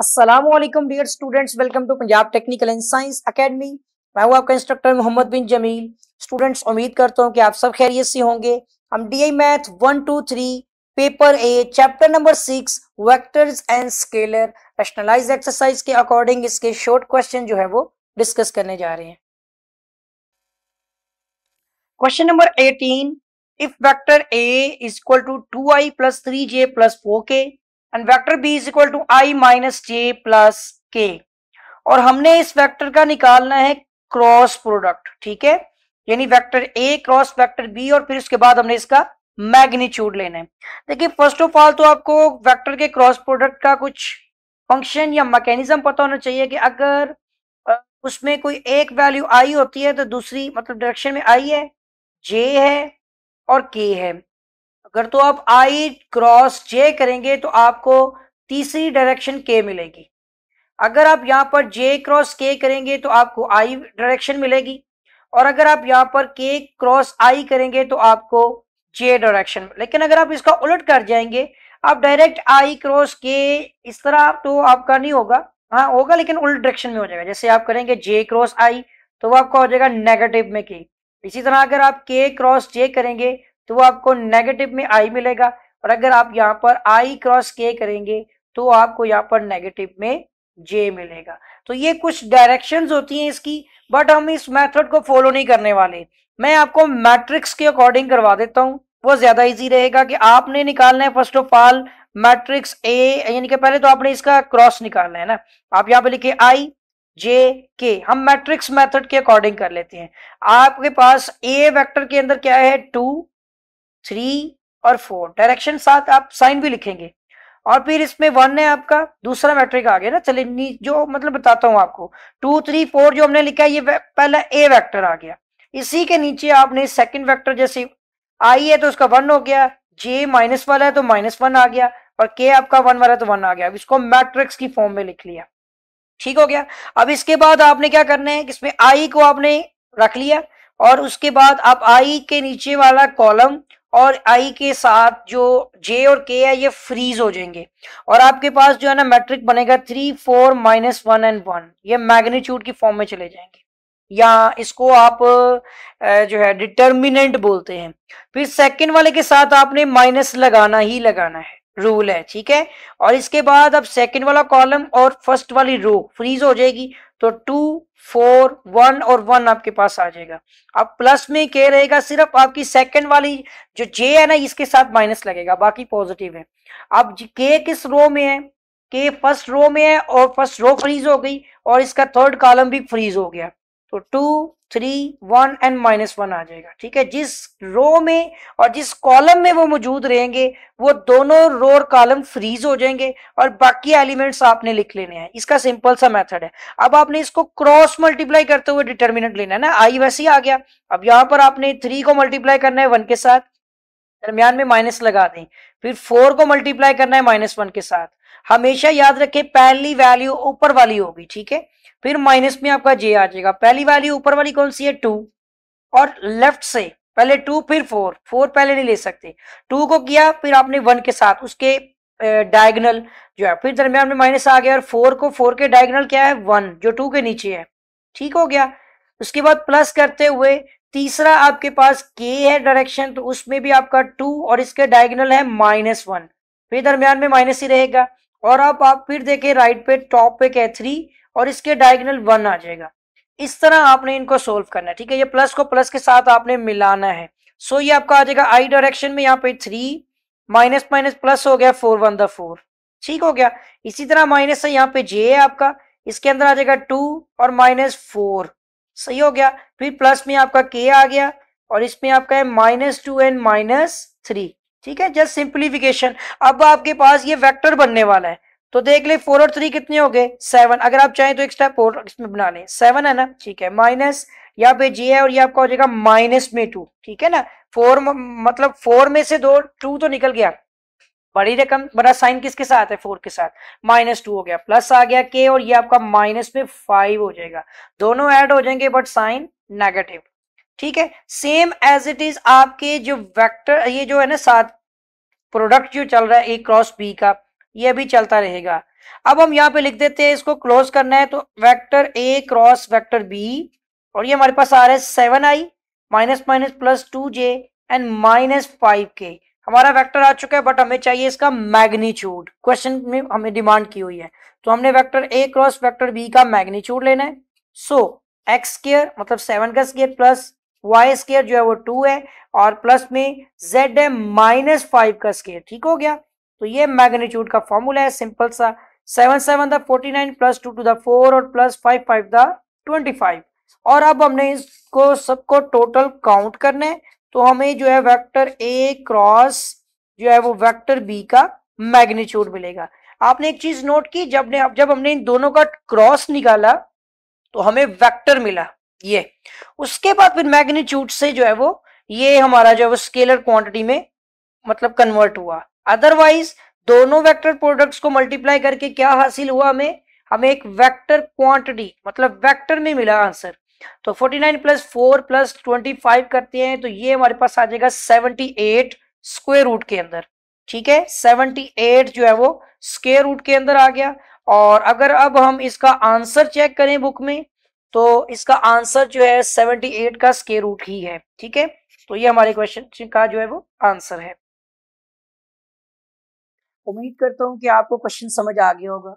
Aslam dear students welcome to Punjab technical and science academy मैं हूं आपका इंस्ट्रक्टर मोहम्मद बिन जमील स्टूडेंट्स उम्मीद करता हूं कि आप सब खैरियत से होंगे हम D I math one two three paper A chapter number six vectors and scalar rationalize exercise के अकॉर्डिंग इसके शॉर्ट क्वेश्चन जो है वो डिस्कस करने जा रहे हैं question number eighteen if vector A is equal to two I plus three J plus four K and vector B is equal to I minus J plus K और हमने इस वेक्टर का निकालना है क्रॉस प्रोडक्ट ठीक है यानी vector A cross vector B और फिर उसके बाद हमने इसका मैग्नीट्यूड लेना है देखिए फर्स्ट ऑफ ऑल तो आपको वेक्टर के क्रॉस प्रोडक्ट का कुछ फंक्शन या मैकेनिज्म पता होना चाहिए कि अगर उसमें कोई एक वैल्यू आई होती है तो दूसरी मतलब डायरेक्शन में आई है जे है और के है अगर तो आप आई क्रॉस जे करेंगे तो आपको तीसरी डायरेक्शन के मिलेगी अगर आप यहाँ पर जे क्रॉस के करेंगे तो आपको आई डायरेक्शन मिलेगी और अगर आप यहाँ पर के क्रॉस आई करेंगे तो आपको जे डायरेक्शन लेकिन अगर आप इसका उलट कर जाएंगे आप डायरेक्ट आई क्रॉस के इस तरह तो आपका नहीं होगा हाँ होगा लेकिन उल्ट डायरेक्शन में हो जाएगा जैसे आप करेंगे जे क्रॉस आई तो वो आपका हो जाएगा नेगेटिव में के इसी तरह अगर आप के क्रॉस जे करेंगे तो वो आपको नेगेटिव में आई मिलेगा और अगर आप यहाँ पर आई क्रॉस के करेंगे तो आपको यहाँ पर नेगेटिव में जे मिलेगा तो ये कुछ डायरेक्शंस होती हैं इसकी बट हम इस मेथड को फॉलो नहीं करने वाले मैं आपको मैट्रिक्स के अकॉर्डिंग करवा देता हूँ वो ज्यादा इजी रहेगा कि आपने निकालना है first of all matrix A यानी कि पहले तो आपने इसका क्रॉस निकालना है ना आप यहाँ पे लिखे आई जे के हम मैट्रिक्स मेथड के अकॉर्डिंग कर लेते हैं आपके पास ए वेक्टर के अंदर क्या है टू थ्री और फोर डायरेक्शन साथ आप साइन भी लिखेंगे और फिर इसमें वन है आपका दूसरा मैट्रिक आ गया ना चले जो मतलब बताता हूँ आपको टू थ्री फोर जो हमने लिखा है ये पहला ए वेक्टर आ गया इसी के नीचे आपने सेकंड वेक्टर जैसे आई है तो उसका वन हो गया जे माइनस वाला है तो माइनस वन आ गया और के आपका वन वाला तो वन आ गया अब इसको मैट्रिक्स की फॉर्म में लिख लिया ठीक हो गया अब इसके बाद आपने क्या करना है इसमें आई को आपने रख लिया और उसके बाद आप आई के नीचे वाला कॉलम और आई के साथ जो जे और के है ये फ्रीज हो जाएंगे और आपके पास जो है ना मैट्रिक बनेगा three four minus one and one ये मैग्नीट्यूड की फॉर्म में चले जाएंगे या इसको आप जो है डिटर्मिनेंट बोलते हैं फिर सेकंड वाले के साथ आपने माइनस लगाना ही लगाना है रूल है ठीक है और इसके बाद अब सेकंड वाला कॉलम और फर्स्ट वाली रो फ्रीज हो जाएगी तो टू फोर वन और वन आपके पास आ जाएगा अब प्लस में क्या रहेगा सिर्फ आपकी सेकंड वाली जो जे है ना इसके साथ माइनस लगेगा बाकी पॉजिटिव है अब के किस रो में है के फर्स्ट रो में है और फर्स्ट रो फ्रीज हो गई और इसका थर्ड कॉलम भी फ्रीज हो गया तो two three one and minus one आ जाएगा ठीक है जिस रो में और जिस कॉलम में वो मौजूद रहेंगे वो दोनों रो और कॉलम फ्रीज हो जाएंगे और बाकी एलिमेंट्स आपने लिख लेने हैं इसका सिंपल सा मेथड है अब आपने इसको क्रॉस मल्टीप्लाई करते हुए डिटर्मिनेंट लेना है ना आई वैसे ही आ गया अब यहाँ पर आपने थ्री को मल्टीप्लाई करना है वन के साथ दरमियान में माइनस लगा दें फिर फोर को मल्टीप्लाई करना है माइनस वन के साथ हमेशा याद रखें पहली वैल्यू ऊपर वाली होगी ठीक है फिर माइनस में आपका जे आ जाएगा पहली वैल्यू ऊपर वाली कौन सी है टू और लेफ्ट से पहले टू फिर फोर फोर पहले नहीं ले सकते टू को किया फिर आपने वन के साथ उसके डायगनल जो है फिर दरमियान में माइनस आ गया और फोर को फोर के डायगनल क्या है वन जो टू के नीचे है ठीक हो गया उसके बाद प्लस करते हुए तीसरा आपके पास के है डायरेक्शन तो उसमें भी आपका टू और इसके डायगनल है माइनस वन फिर दरमियान में माइनस ही रहेगा और अब आप फिर देखें राइट पे टॉप पे क्या थ्री और इसके डायगनल वन आ जाएगा इस तरह आपने इनको सोल्व करना है ठीक है ये प्लस को प्लस के साथ आपने मिलाना है सो so, ये आपका आ जाएगा आई डायरेक्शन में यहाँ पे थ्री माइनस माइनस प्लस हो गया फोर वन द फोर ठीक हो गया इसी तरह माइनस है यहाँ पे जे है आपका इसके अंदर आ जाएगा टू और माइनस फोर सही हो गया फिर प्लस में आपका के आ गया और इसमें आपका है minus two and minus three ठीक है जस्ट सिंप्लीफिकेशन अब आपके पास ये वेक्टर बनने वाला है तो देख ले फोर और थ्री कितने हो गए सेवन अगर आप चाहें तो एक स्टेप और इसमें बना लें सेवन है ना ठीक है माइनस यहाँ पे जी है और ये आपका हो जाएगा माइनस में टू ठीक है ना फोर मतलब फोर में से दो टू तो निकल गया बड़ी रकम बड़ा साइन किसके साथ है फोर के साथ माइनस टू हो गया प्लस आ गया के और ये आपका माइनस में फाइव हो जाएगा दोनों ऐड हो जाएंगे बट साइन नेगेटिव ठीक है सेम एज इट इज आपके जो वेक्टर ये जो है ना सात प्रोडक्ट जो चल रहा है ए क्रॉस बी का ये भी चलता रहेगा अब हम यहाँ पे लिख देते हैं इसको क्लोज करना है तो vector A cross vector B और ये हमारे पास आ रहा है seven I minus minus plus two J and minus five K हमारा वेक्टर आ चुका है बट हमें चाहिए इसका मैग्नीच्यूड क्वेश्चन में हमें डिमांड की हुई है तो हमने vector A cross vector B का मैग्नीच्यूड लेना है सो एक्स स्केयर मतलब सेवन का स्केयर प्लस वाई स्केयर जो है वो टू है और प्लस में जेड है माइनस फाइव का स्केयर ठीक हो गया तो ये मैग्नीच्यूड का फॉर्मूला है सिंपल सा seven seven the forty nine plus two two the four और plus five five the twenty five और अब हमने इसको सबको टोटल काउंट करना है तो हमें जो है वेक्टर ए क्रॉस जो है वो वेक्टर बी का मैग्नीट्यूड मिलेगा आपने एक चीज नोट की जब ने जब हमने इन दोनों का क्रॉस निकाला तो हमें वेक्टर मिला ये उसके बाद फिर मैग्नीट्यूड से जो है वो ये हमारा जो है वो स्केलर क्वांटिटी में मतलब कन्वर्ट हुआ अदरवाइज दोनों वेक्टर प्रोडक्ट्स को मल्टीप्लाई करके क्या हासिल हुआ हमें हमें एक वेक्टर क्वांटिटी मतलब वेक्टर में मिला आंसर तो 49 plus four plus twenty five करते हैं तो ये हमारे पास आ जाएगा 78 स्क्वायर रूट के अंदर ठीक है 78 जो है वो स्क्वायर रूट के अंदर आ गया और अगर अब हम इसका आंसर चेक करें बुक में तो इसका आंसर जो है 78 का स्केयर रूट ही है ठीक है तो ये हमारे क्वेश्चन का जो है वो आंसर है उम्मीद करता हूं कि आपको क्वेश्चन समझ आ गया होगा